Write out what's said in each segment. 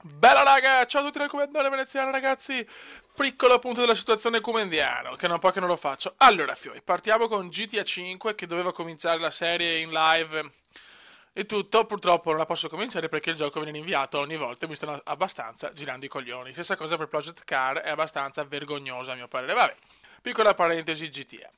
Bella raga, ciao a tutti dal comandante veneziano ragazzi Piccolo appunto della situazione comendiano che è un po' che non lo faccio Allora Fiori, partiamo con GTA 5 che doveva cominciare la serie in live E tutto, purtroppo non la posso cominciare perché il gioco viene inviato ogni volta e mi stanno abbastanza girando i coglioni Stessa cosa per Project Car, è abbastanza vergognosa a mio parere Vabbè, piccola parentesi GTA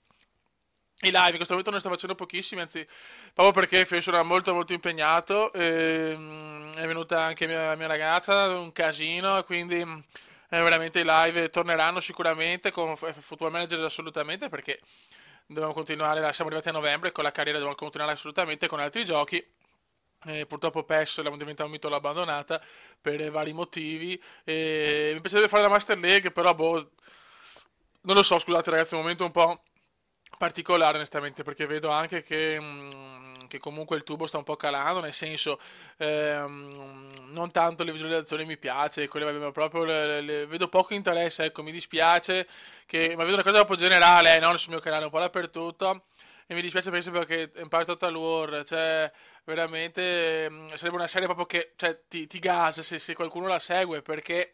i live in questo momento ne sto facendo pochissimi, anzi, proprio perché Fiori sono molto molto impegnato. Ehm, è venuta anche mia, mia ragazza, un casino, quindi è eh, veramente i live torneranno sicuramente con eh, Football Manager assolutamente perché dobbiamo continuare, siamo arrivati a novembre con la carriera, dobbiamo continuare assolutamente con altri giochi. Eh, purtroppo PES diventa un mito abbandonata per vari motivi. Eh, mi piacerebbe fare la Master League, però boh, non lo so, scusate ragazzi, è un momento un po' particolare onestamente perché vedo anche che mh, mm, che comunque il turbo sta un po' calando, nel senso ehm, non tanto le visualizzazioni mi piace, quelle ma proprio le, le, vedo poco interesse, ecco, mi dispiace che ma vedo una cosa un po' generale, eh, non sul mio canale un po' dappertutto e mi dispiace per esempio che Empire Total War, cioè veramente mh, mm, sarebbe una serie proprio che cioè, ti, ti gasa se, se qualcuno la segue perché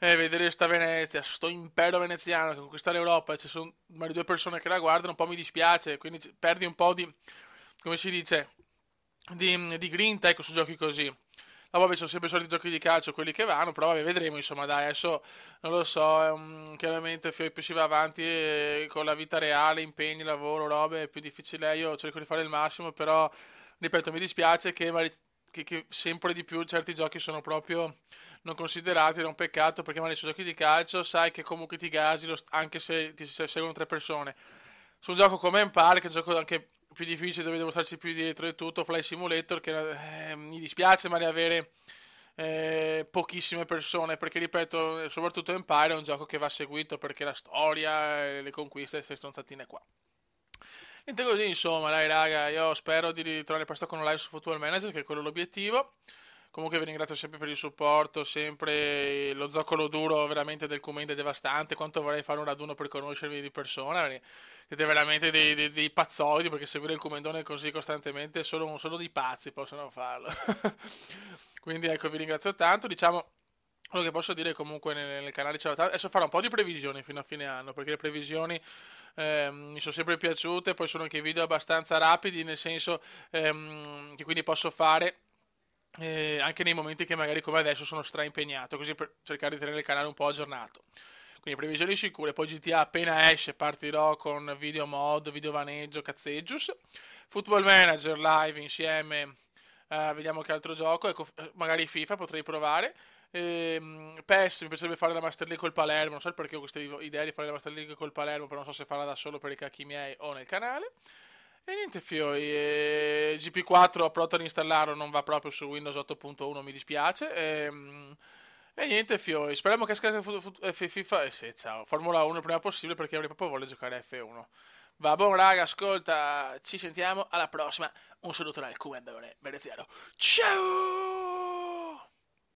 eh, vedere sta Venezia, sto impero veneziano che conquista l'Europa, ci sono due persone che la guardano, un po' mi dispiace, quindi perdi un po' di come si dice, di, di grinta, ecco, su giochi così. No, vabbè, sono sempre i soliti giochi di calcio quelli che vanno, però vabbè, vedremo, insomma, dai, adesso non lo so, ehm, chiaramente più si va avanti eh, con la vita reale, impegni, lavoro, robe, è più difficile, eh, io cerco di fare il massimo, però, ripeto, mi dispiace che, che, che sempre di più certi giochi sono proprio non considerati, era un peccato, perché magari su giochi di calcio sai che comunque ti gasi, anche se ti seguono tre persone. Su un gioco come Empire, che è un gioco anche più difficile dove devo starci più dietro e tutto, Fly Simulator, che eh, mi dispiace ma di avere eh, pochissime persone, perché ripeto, soprattutto Empire è un gioco che va seguito perché la storia, eh, le conquiste, queste stronzatine qua. Niente così, insomma, dai raga, io spero di ritrovare presto con un live su Football Manager, che è quello l'obiettivo. Comunque vi ringrazio sempre per il supporto, sempre lo zoccolo duro veramente del Cumente è devastante, quanto vorrei fare un raduno per conoscervi di persona, siete veramente dei, dei, dei pazzoidi, perché seguire il Cumendone così costantemente solo, solo dei pazzi possono farlo. Quindi ecco, vi ringrazio tanto, diciamo... Quello che posso dire comunque nel, nel canale adesso farò un po' di previsioni fino a fine anno, perché le previsioni eh, mi sono sempre piaciute, poi sono anche video abbastanza rapidi, nel senso ehm, che quindi posso fare eh, anche nei momenti che magari come adesso sono straimpegnato, così per cercare di tenere il canale un po' aggiornato. Quindi previsioni sicure, poi GTA appena esce partirò con video mod, video vaneggio, cazzeggius, Football Manager live insieme, eh, vediamo che altro gioco, ecco, eh, magari FIFA potrei provare. Ehm, PES mi piacerebbe fare la Master League col Palermo. Non so perché ho queste idee di fare la Master League col Palermo, però non so se farla da solo per i cacchi miei o nel canale. E niente Fiori, eh, GP4 ho provato ad installarlo, non va proprio su Windows 8.1, mi dispiace. E, e niente Fiori, speriamo che esca FIFA, e sì, ciao, Formula 1 il prima possibile perché avrei proprio voglia di giocare F1. Va buon raga, ascolta, ci sentiamo alla prossima. Un saluto dal Q veneziano. Ciao!